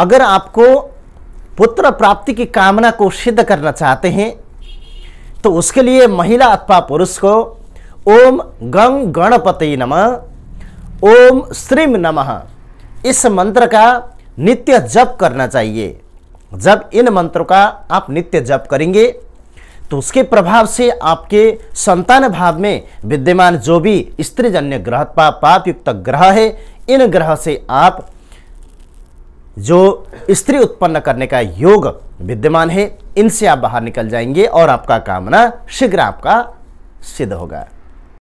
अगर आपको पुत्र प्राप्ति की कामना को सिद्ध करना चाहते हैं तो उसके लिए महिला अथवा पुरुष को ओम गंग गणपति नमः ओम श्रीम नमः इस मंत्र का नित्य जप करना चाहिए जब इन मंत्रों का आप नित्य जप करेंगे तो उसके प्रभाव से आपके संतान भाव में विद्यमान जो भी स्त्रीजन्य ग्रह पापयुक्त ग्रह है इन ग्रह से आप जो स्त्री उत्पन्न करने का योग विद्यमान है इनसे आप बाहर निकल जाएंगे और आपका कामना शीघ्र आपका सिद्ध होगा